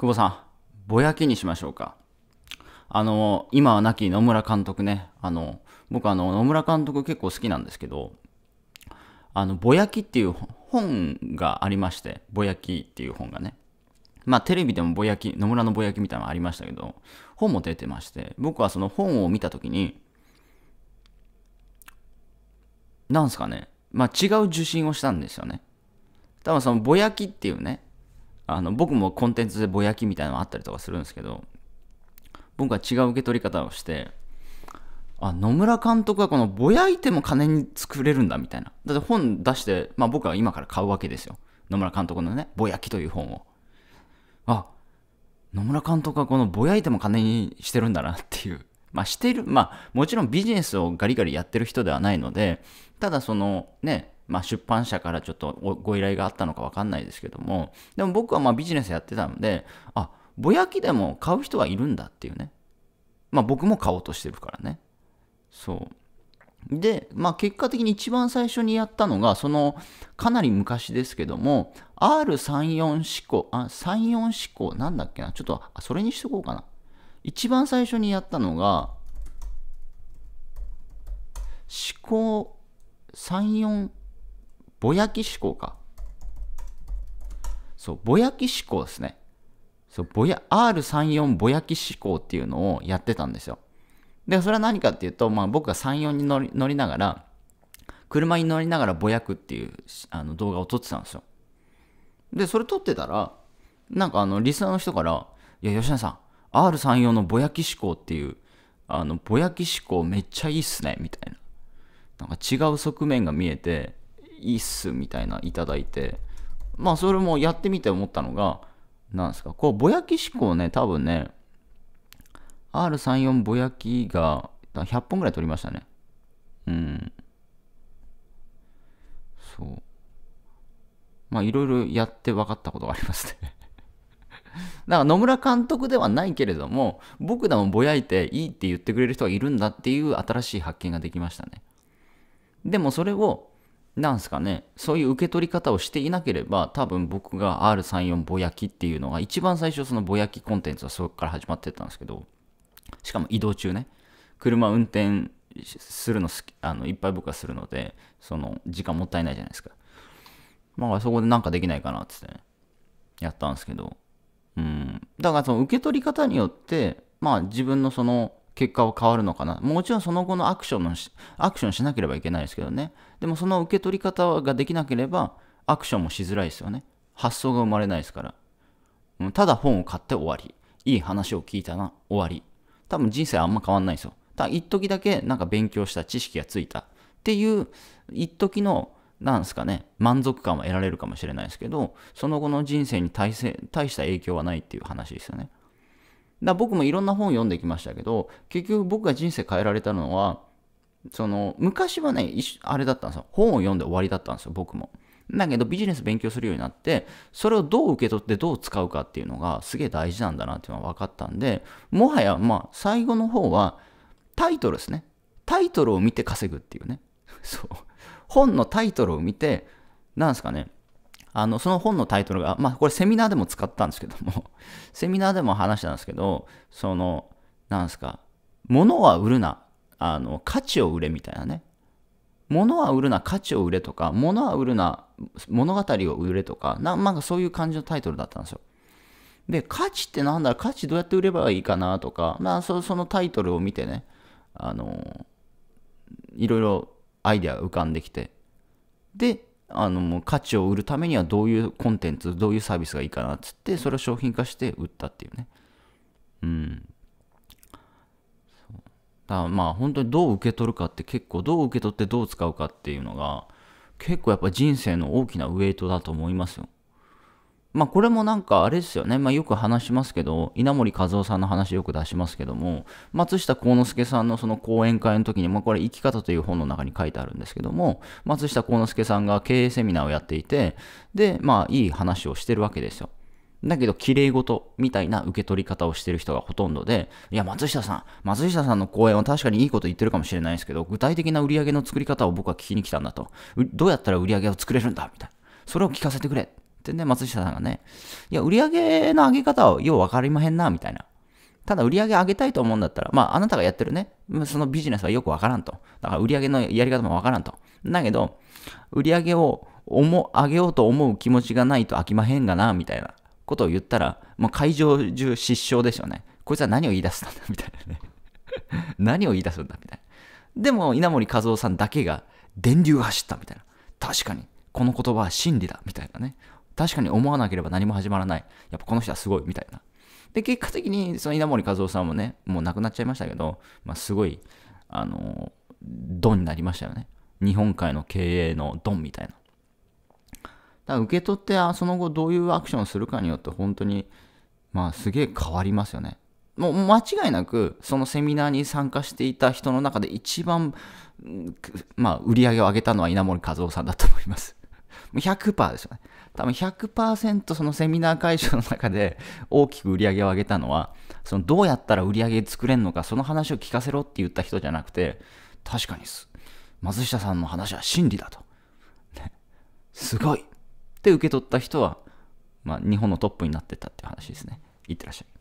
久保さん、ぼやきにしましょうか。あの、今は亡き野村監督ね、あの、僕あの、野村監督結構好きなんですけど、あの、ぼやきっていう本がありまして、ぼやきっていう本がね。まあ、テレビでもぼやき、野村のぼやきみたいなのありましたけど、本も出てまして、僕はその本を見たときに、なんすかね、まあ、違う受信をしたんですよね。多分そのぼやきっていうね、あの僕もコンテンツでぼやきみたいなのあったりとかするんですけど僕は違う受け取り方をしてあ野村監督はこのぼやいても金に作れるんだみたいなだって本出して、まあ、僕は今から買うわけですよ野村監督のねぼやきという本をあ野村監督はこのぼやいても金にしてるんだなっていうまあしてるまあもちろんビジネスをガリガリやってる人ではないのでただそのねまあ、出版社からちょっとご依頼があったのかわかんないですけども、でも僕はまあビジネスやってたので、あ、ぼやきでも買う人はいるんだっていうね。まあ僕も買おうとしてるからね。そう。で、まあ、結果的に一番最初にやったのが、その、かなり昔ですけども、R34 思考、あ、34思考、なんだっけな、ちょっと、それにしとこうかな。一番最初にやったのが、思考、34ぼやき思考か。そう、ぼやき思考ですね。そう、ぼや、R34 ぼやき思考っていうのをやってたんですよ。で、それは何かっていうと、まあ僕が34に乗り乗りながら、車に乗りながらぼやくっていうあの動画を撮ってたんですよ。で、それ撮ってたら、なんかあの、リスナーの人から、いや、吉野さん、R34 のぼやき思考っていう、あの、ぼやき思考めっちゃいいっすね、みたいな。なんか違う側面が見えて、いいっすみたいないただいてまあそれもやってみて思ったのがなんですかこうぼやき思考ね多分ね R34 ぼやきが100本ぐらい取りましたねうんそうまあいろいろやって分かったことがありますねだ から野村監督ではないけれども僕らもぼやいていいって言ってくれる人がいるんだっていう新しい発見ができましたねでもそれをなんすかね、そういう受け取り方をしていなければ、多分僕が R34 ぼやきっていうのが、一番最初そのぼやきコンテンツはそこから始まってたんですけど、しかも移動中ね、車運転するの好き、あの、いっぱい僕はするので、その、時間もったいないじゃないですか。まあ、そこでなんかできないかなっつってね、やったんですけど、うん。だからその受け取り方によって、まあ自分のその、結果は変わるのかな。もちろんその後のアクションのアクションしなければいけないですけどね。でもその受け取り方ができなければ、アクションもしづらいですよね。発想が生まれないですから。うん、ただ本を買って終わり。いい話を聞いたな、終わり。多分人生あんま変わんないですよ。ただ、一時だけなんか勉強した知識がついたっていう、一時の、なんですかね、満足感は得られるかもしれないですけど、その後の人生に対対した影響はないっていう話ですよね。だ僕もいろんな本を読んできましたけど、結局僕が人生変えられたのは、その、昔はね、あれだったんですよ。本を読んで終わりだったんですよ、僕も。だけどビジネス勉強するようになって、それをどう受け取ってどう使うかっていうのがすげえ大事なんだなっていうのが分かったんで、もはやまあ最後の方はタイトルですね。タイトルを見て稼ぐっていうね。そう。本のタイトルを見て、なんですかね。あの、その本のタイトルが、まあ、これセミナーでも使ったんですけども セミナーでも話したんですけど、その、なんですか、物は売るな、あの、価値を売れみたいなね。物は売るな、価値を売れとか、物は売るな、物語を売れとか、ななんかそういう感じのタイトルだったんですよ。で、価値ってなんだろう、価値どうやって売ればいいかなとか、まあそ、そのタイトルを見てね、あの、いろいろアイデアが浮かんできて、で、あのもう価値を売るためにはどういうコンテンツどういうサービスがいいかなっつってそれを商品化して売ったっていうねうんだからまあ本当にどう受け取るかって結構どう受け取ってどう使うかっていうのが結構やっぱ人生の大きなウエイトだと思いますよまあこれもなんかあれですよね、まあ、よく話しますけど稲森和夫さんの話よく出しますけども松下幸之助さんのその講演会の時に、まあ、これ「生き方」という本の中に書いてあるんですけども松下幸之助さんが経営セミナーをやっていてでまあいい話をしてるわけですよ。だけど、綺麗事みたいな受け取り方をしてる人がほとんどで、いや、松下さん、松下さんの講演は確かにいいこと言ってるかもしれないですけど、具体的な売り上げの作り方を僕は聞きに来たんだと。どうやったら売り上げを作れるんだみたいな。それを聞かせてくれ。でね、松下さんがね、いや、売上の上げ方はよう分かりまへんな、みたいな。ただ売上上げたいと思うんだったら、まあ、あなたがやってるね、そのビジネスはよくわからんと。だから売上のやり方もわからんと。だけど、売上を思上げようと思う気持ちがないと飽きまへんがな、みたいなことを言ったら、もう会場中失笑でしょうね。こいつは何を言い出すんだ、みたいなね。何を言い出すんだ、みたいな。でも、稲森和夫さんだけが、電流が走った、みたいな。確かに、この言葉は真理だ、みたいなね。確かに思わなければ何も始まらない。やっぱこの人はすごい、みたいな。で、結果的に、その稲森和夫さんもね、もう亡くなっちゃいましたけど、まあ、すごい、あの、ドンになりましたよね。日本海の経営のドンみたいな。だから受け取って、あその後どういうアクションをするかによって、本当に、まあ、すげえ変わりますよね。もう間違いなく、そのセミナーに参加していた人の中で一番、まあ、売り上げを上げたのは稲森和夫さんだと思います。100%ですよね。多分100%そのセミナー会場の中で大きく売り上げを上げたのは、そのどうやったら売り上げ作れるのか、その話を聞かせろって言った人じゃなくて、確かにす。松下さんの話は真理だと。ね、すごいって受け取った人は、まあ、日本のトップになってたって話ですね。いってらっしゃい。